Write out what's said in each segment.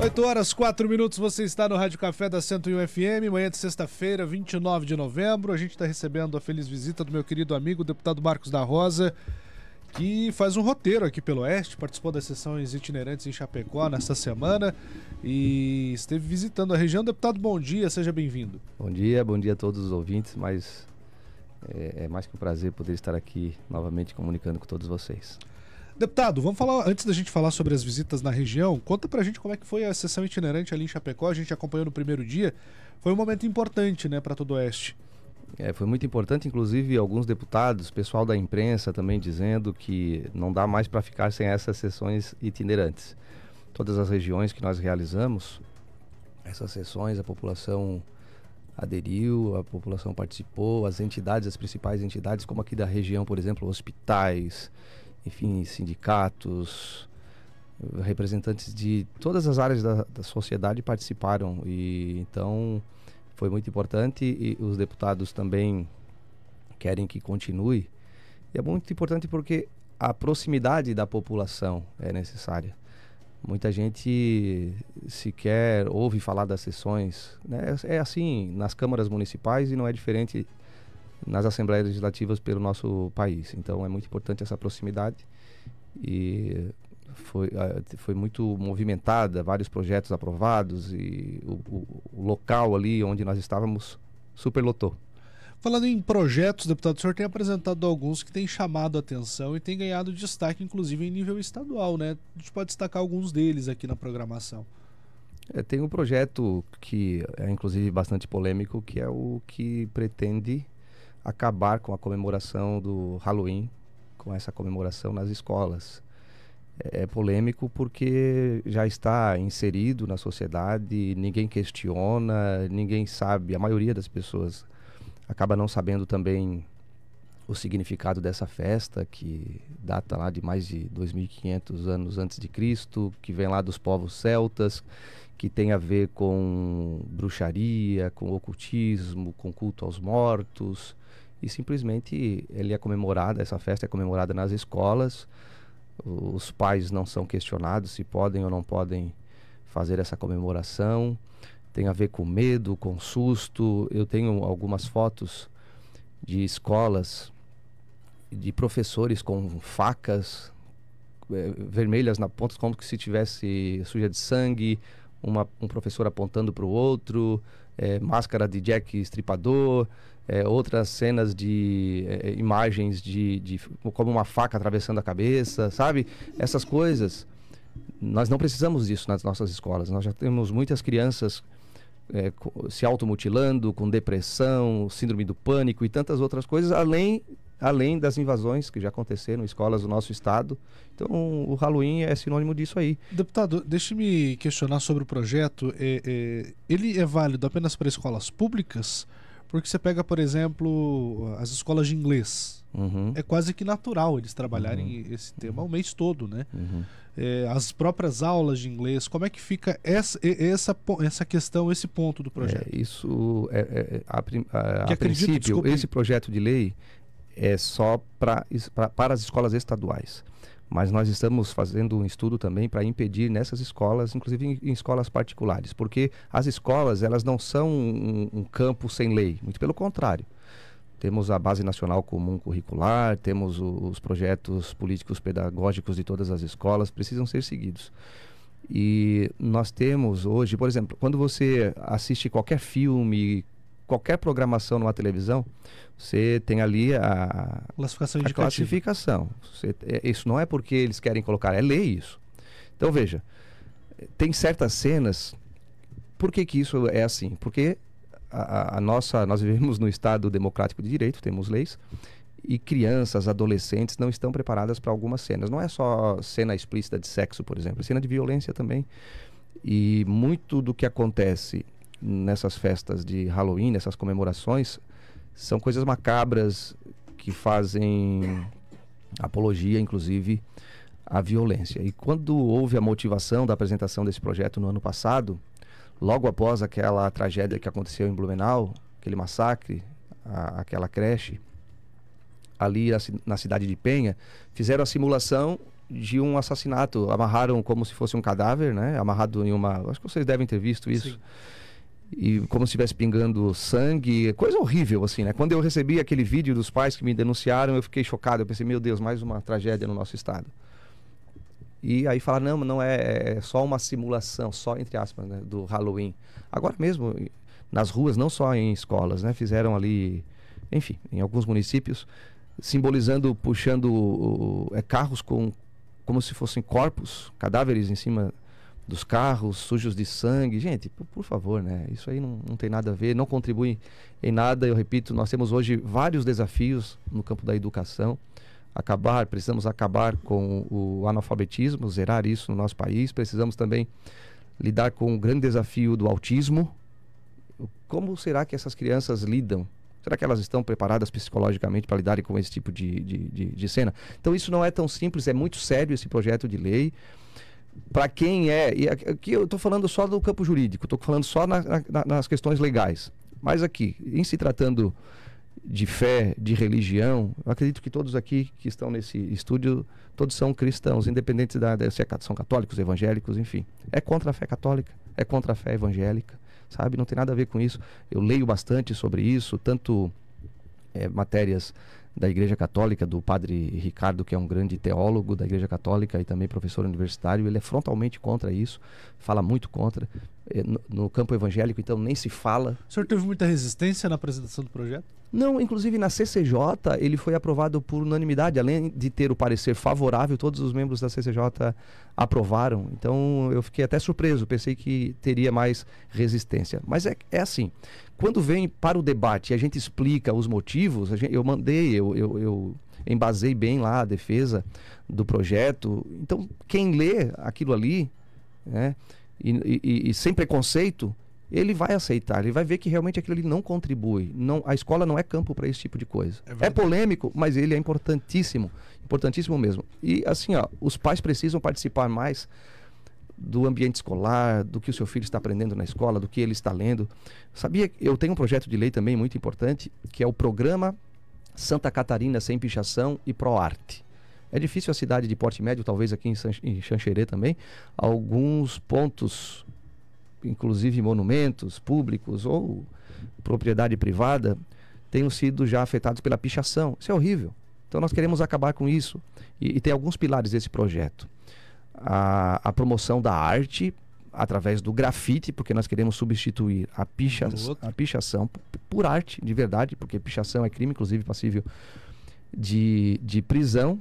8 horas 4 minutos, você está no Rádio Café da 101 FM, manhã de sexta-feira, 29 de novembro. A gente está recebendo a feliz visita do meu querido amigo, deputado Marcos da Rosa, que faz um roteiro aqui pelo Oeste, participou das sessões itinerantes em Chapecó nesta semana e esteve visitando a região. Deputado, bom dia, seja bem-vindo. Bom dia, bom dia a todos os ouvintes, mas é, é mais que um prazer poder estar aqui novamente comunicando com todos vocês. Deputado, vamos falar, antes da gente falar sobre as visitas na região, conta pra gente como é que foi a sessão itinerante ali em Chapecó, a gente acompanhou no primeiro dia. Foi um momento importante, né, para todo o Oeste. É, foi muito importante, inclusive alguns deputados, pessoal da imprensa também dizendo que não dá mais para ficar sem essas sessões itinerantes. Todas as regiões que nós realizamos, essas sessões, a população aderiu, a população participou, as entidades, as principais entidades, como aqui da região, por exemplo, hospitais, enfim, sindicatos, representantes de todas as áreas da, da, sociedade participaram e então foi muito importante e os deputados também querem que continue. E é muito importante porque a proximidade da população é necessária. Muita gente sequer ouve falar das sessões. Né? É assim nas câmaras municipais e não é diferente nas assembleias legislativas pelo nosso país. Então é muito importante essa proximidade e foi, foi muito movimentada, vários projetos aprovados e o, o, o local ali onde nós estávamos superlotou. Falando em projetos, deputado, o senhor tem apresentado alguns que têm chamado a atenção e têm ganhado destaque, inclusive em nível estadual, né? A gente pode destacar alguns deles aqui na programação. É, tem um projeto que é inclusive bastante polêmico, que é o que pretende acabar com a comemoração do Halloween, com essa comemoração nas escolas. É, é, polêmico porque já está inserido na sociedade, ninguém questiona, ninguém sabe, a maioria das pessoas acaba não sabendo também o significado dessa festa que data lá de mais de 2500 anos antes de Cristo, que vem lá dos povos celtas, que tem a ver com bruxaria, com ocultismo, com culto aos mortos. E simplesmente ele é comemorada, essa festa é comemorada nas escolas. Os pais não são questionados se podem ou não podem fazer essa comemoração. Tem a ver com medo, com susto. Eu tenho algumas fotos de escolas, de professores com facas eh, vermelhas na ponta, como se tivesse suja de sangue, uma, um professor apontando para o outro, é, máscara de Jack Estripador, é, outras cenas de é, é imagens de, de, como uma faca atravessando a cabeça, sabe? Essas coisas. Nós não precisamos disso nas nossas escolas. Nós já temos muitas crianças é, se automutilando, com depressão, síndrome do pânico e tantas outras coisas, além além das invasões que já aconteceram em escolas do nosso estado. Então, o Halloween é sinônimo disso aí. Deputado, deixe-me questionar sobre o projeto. É, é, ele é válido apenas para escolas públicas? Porque você pega, por exemplo, as escolas de inglês. Uhum. É quase que natural eles trabalharem uhum. esse tema o mês todo, né? Uhum. É, as próprias aulas de inglês, como é que fica essa, essa, essa questão, esse ponto do projeto? É, isso, é, é, é a, a, a princípio, desculpe... esse projeto de lei é só pra, pra, para as escolas estaduais. Mas nós estamos fazendo um estudo também para impedir nessas escolas, inclusive em, em, escolas particulares, porque as escolas elas não são um, um campo sem lei, muito pelo contrário. Temos a Base Nacional Comum Curricular, temos os projetos políticos pedagógicos de todas as escolas, precisam ser seguidos. E nós temos hoje, por exemplo, quando você assiste qualquer filme, qualquer programação numa televisão, você tem ali a classificação. A classificação. Você, é, isso não é porque eles querem colocar, é lei isso. Então veja, tem certas cenas. Por que, que isso é assim? Porque a, a nossa, nós vivemos no Estado democrático de direito, temos leis e crianças, adolescentes não estão preparadas para algumas cenas. Não é só cena explícita de sexo, por exemplo, é cena de violência também. E muito do que acontece nessas festas de Halloween, nessas comemorações, são coisas macabras que fazem apologia, inclusive, à violência. E quando houve a motivação da apresentação desse projeto no ano passado, logo após aquela tragédia que aconteceu em Blumenau, aquele massacre, a, aquela creche, ali a, na cidade de Penha, fizeram a simulação de um assassinato. Amarraram como se fosse um cadáver, né? Amarrado em uma. Acho que vocês devem ter visto isso. Sim e como se estivesse pingando sangue, coisa horrível assim, né? Quando eu recebi aquele vídeo dos pais que me denunciaram, eu fiquei chocado, eu pensei, meu Deus, mais uma tragédia no nosso estado. E aí falaram, não, não é, é só uma simulação, só entre aspas, né, do Halloween. Agora mesmo nas ruas, não só em escolas, né? Fizeram ali, enfim, em alguns municípios simbolizando puxando é, carros com como se fossem corpos, cadáveres em cima dos carros sujos de sangue. Gente, por, por favor, né? Isso aí não, não, tem nada a ver, não contribui em nada. Eu repito, nós temos hoje vários desafios no campo da educação. Acabar, precisamos acabar com o analfabetismo, zerar isso no nosso país. Precisamos também lidar com o grande desafio do autismo. Como será que essas crianças lidam? Será que elas estão preparadas psicologicamente para lidarem com esse tipo de, de, de, de cena? Então, isso não é tão simples, é muito sério esse projeto de lei para quem é. E aqui eu estou falando só do campo jurídico, estou falando só na, na, nas questões legais. Mas aqui, em se tratando de fé, de religião, acredito que todos aqui que estão nesse estúdio, todos são cristãos, independente da, se é são católicos, evangélicos, enfim. É contra a fé católica, é contra a fé evangélica, sabe? Não tem nada a ver com isso. Eu leio bastante sobre isso, tanto é, matérias da Igreja Católica, do padre Ricardo, que é um grande teólogo da Igreja Católica e também professor universitário. Ele é frontalmente contra isso, fala muito contra. Eh, no, no campo evangélico, então, nem se fala. O senhor teve muita resistência na apresentação do projeto? Não, inclusive na CCJ ele foi aprovado por unanimidade, além de ter o parecer favorável, todos os membros da CCJ aprovaram. Então eu fiquei até surpreso, pensei que teria mais resistência. Mas é, é assim: quando vem para o debate e a gente explica os motivos, gente, eu mandei, eu, eu, eu embasei bem lá a defesa do projeto. Então, quem lê aquilo ali, né, e, e, e, sem preconceito, ele vai aceitar, ele vai ver que realmente aquilo ali não contribui. Não, a escola não é campo para esse tipo de coisa. É, é, polêmico, mas ele é importantíssimo, importantíssimo mesmo. E assim, ó, os pais precisam participar mais do ambiente escolar, do que o seu filho está aprendendo na escola, do que ele está lendo. Sabia, eu tenho um projeto de lei também muito importante, que é o Programa Santa Catarina Sem Pichação e ProArte. É difícil a cidade de porte médio, talvez aqui em, em Xanxerê também, alguns pontos, inclusive monumentos públicos ou propriedade privada, tenham sido já afetados pela pichação. Isso é horrível. Então nós queremos acabar com isso. E, e tem alguns pilares desse projeto a, a promoção da arte através do grafite, porque nós queremos substituir a, picha, a pichação por arte, de verdade, porque pichação é crime, inclusive passível de, de prisão.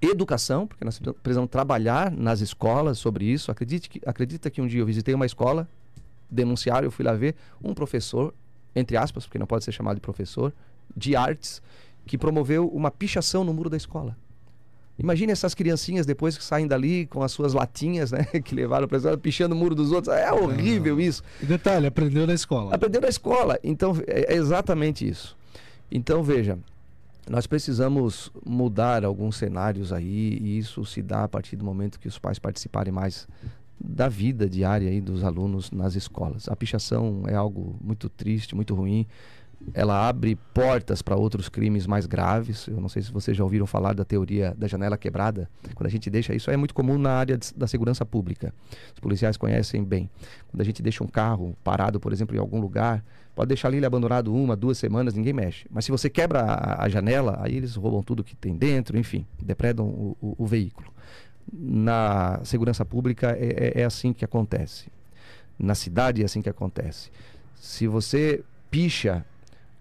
Educação, porque nós precisamos trabalhar nas escolas sobre isso. Acredite que, acredita que um dia eu visitei uma escola, denunciaram, eu fui lá ver um professor, entre aspas, porque não pode ser chamado de professor, de artes, que promoveu uma pichação no muro da escola. Imagine essas criancinhas depois que saem dali com as suas latinhas, né? Que levaram para pichando o muro dos outros. É horrível isso. E detalhe, aprendeu na escola. Aprendeu na escola. Então, é, é exatamente isso. Então, veja, nós precisamos mudar alguns cenários aí, e isso se dá a partir do momento que os pais participarem mais da vida diária aí dos alunos nas escolas. A pichação é algo muito triste, muito ruim, ela abre portas para outros crimes mais graves. Eu não sei se vocês já ouviram falar da teoria da janela quebrada. Quando a gente deixa isso, é muito comum na área de, da segurança pública. Os policiais conhecem bem. Quando a gente deixa um carro parado, por exemplo, em algum lugar, pode deixar ali ele abandonado uma, duas semanas, ninguém mexe. Mas se você quebra a, a janela, aí eles roubam tudo que tem dentro, enfim, depredam o, o, o veículo. Na segurança pública é, é, é assim que acontece. Na cidade é assim que acontece. Se você picha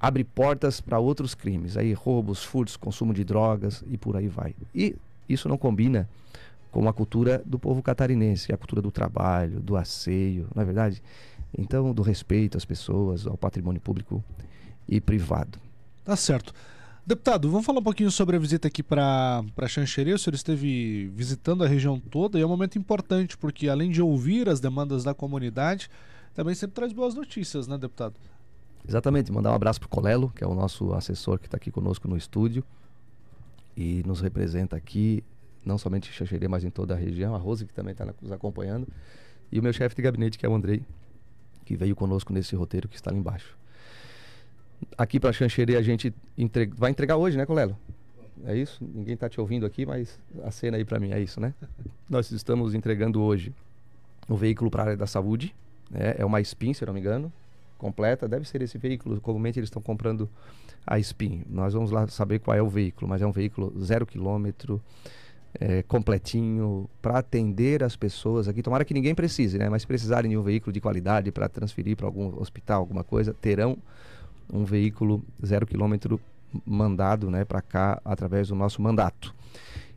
abre portas para outros crimes, aí roubos, furtos, consumo de drogas e por aí vai. E isso não combina com a cultura do povo catarinense, a cultura do trabalho, do asseio, na é verdade, então do respeito às pessoas, ao patrimônio público e privado. Tá certo. Deputado, vamos falar um pouquinho sobre a visita aqui para Xanxerê. O senhor esteve visitando a região toda e é um momento importante, porque além de ouvir as demandas da comunidade, também sempre traz boas notícias, né, deputado? Exatamente, mandar um abraço para o Colelo, que é o nosso assessor que está aqui conosco no estúdio e nos representa aqui, não somente em Xaxerê, mas em toda a região. A Rose, que também está nos acompanhando. E o meu chefe de gabinete, que é o Andrei, que veio conosco nesse roteiro que está ali embaixo. Aqui para Xanxerê a gente entre... vai entregar hoje, né, Colelo? É isso? Ninguém está te ouvindo aqui, mas a cena aí para mim é isso, né? Nós estamos entregando hoje um veículo para a área da saúde, né? é uma SPIN, se não me engano, completa, deve ser esse veículo. Comumente eles estão comprando a Spin. Nós vamos lá saber qual é o veículo, mas é um veículo zero quilômetro, é, completinho, para atender as pessoas aqui. Tomara que ninguém precise, né? Mas se precisarem de um veículo de qualidade para transferir para algum hospital, alguma coisa, terão um veículo zero quilômetro mandado né, para cá através do nosso mandato.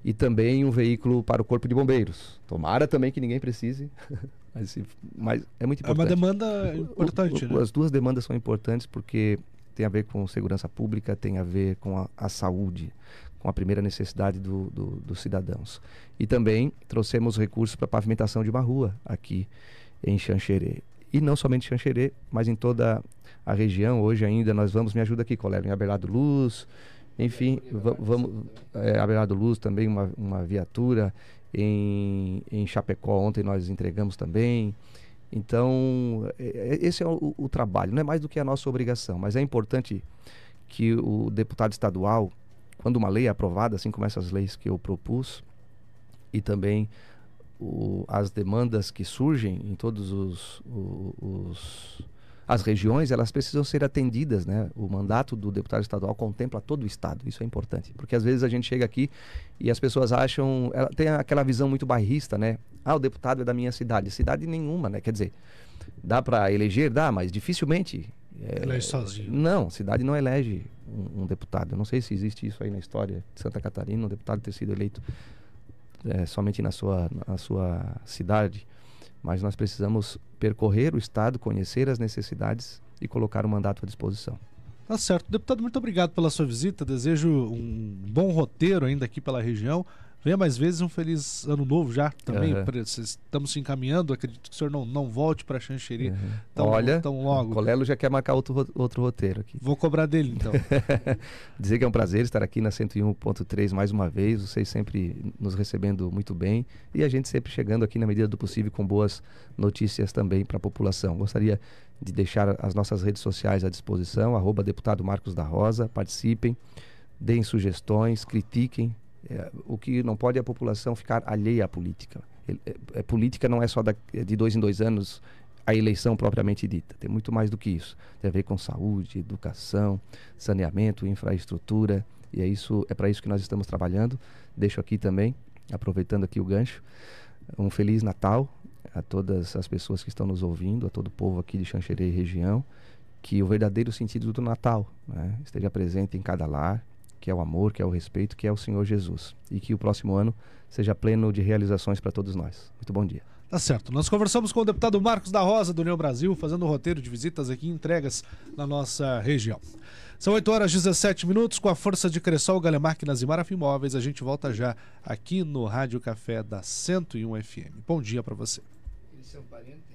E também um veículo para o Corpo de Bombeiros. Tomara também que ninguém precise. Mas, mas é muito importante. É uma demanda importante, o, o, né? As duas demandas são importantes porque tem a ver com segurança pública, tem a ver com a, a saúde, com a primeira necessidade do, do, dos cidadãos. E também trouxemos recursos para pavimentação de uma rua aqui em Xanxerê. E não somente em Xanxerê, mas em toda a região. Hoje ainda nós vamos, me ajuda aqui, colega, em Abelardo Luz, enfim, vamos. Né? É, Abelardo Luz também, uma, uma viatura em, em Chapecó ontem nós entregamos também. Então, é, é, esse é o, o, trabalho, não é mais do que a nossa obrigação, mas é importante que o deputado estadual, quando uma lei é aprovada, assim como essas leis que eu propus, e também o, as demandas que surgem em todos os, os, as regiões, elas precisam ser atendidas, né? O mandato do deputado estadual contempla todo o estado, isso é importante, porque às vezes a gente chega aqui e as pessoas acham, ela tem aquela visão muito bairrista, né? Ah, o deputado é da minha cidade, cidade nenhuma, né? Quer dizer, dá para eleger, dá, mas dificilmente é, elege sozinho. Não, cidade não elege um, um, deputado. Eu não sei se existe isso aí na história de Santa Catarina, um deputado ter sido eleito é, somente na sua, na sua cidade mas nós precisamos percorrer o Estado, conhecer as necessidades e colocar o mandato à disposição. Tá certo. Deputado, muito obrigado pela sua visita. Desejo um bom roteiro ainda aqui pela região. Venha mais vezes, um feliz ano novo já também. Uhum. estamos se encaminhando, acredito que o senhor não, não volte para Xanxerê uhum. tão, Olha, tão logo. O Colelo já quer marcar outro, outro roteiro aqui. Vou cobrar dele então. Dizer que é um prazer estar aqui na 101.3 mais uma vez, vocês sempre nos recebendo muito bem e a gente sempre chegando aqui na medida do possível com boas notícias também para a população. Gostaria de deixar as nossas redes sociais à disposição, arroba deputado Marcos da Rosa, participem, deem sugestões, critiquem, é, o que não pode é a população ficar alheia à política. Ele, é, é política não é só da, é de dois em dois anos a eleição propriamente dita. Tem muito mais do que isso. Tem a ver com saúde, educação, saneamento, infraestrutura. E é isso, é para isso que nós estamos trabalhando. Deixo aqui também, aproveitando aqui o gancho, um feliz Natal a todas as pessoas que estão nos ouvindo, a todo o povo aqui de Xanxerê e região, que o verdadeiro sentido do Natal né, esteja presente em cada lar, que é o amor, que é o respeito, que é o Senhor Jesus. E que o próximo ano seja pleno de realizações para todos nós. Muito bom dia. Tá certo. Nós conversamos com o deputado Marcos da Rosa, do União Brasil, fazendo um roteiro de visitas aqui e entregas na nossa região. São 8 horas e 17 minutos, com a força de Cressol, Galemark nas Imaraf Imóveis. A gente volta já aqui no Rádio Café da 101 FM. Bom dia para você. Eles são parentes?